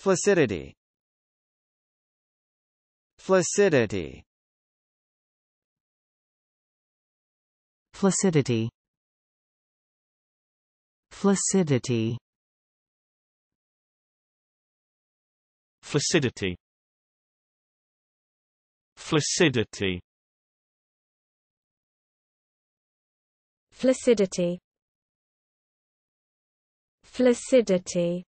Flaccidity Flaccidity Flaccidity Flaccidity Flaccidity Flaccidity Flaccidity Flaccidity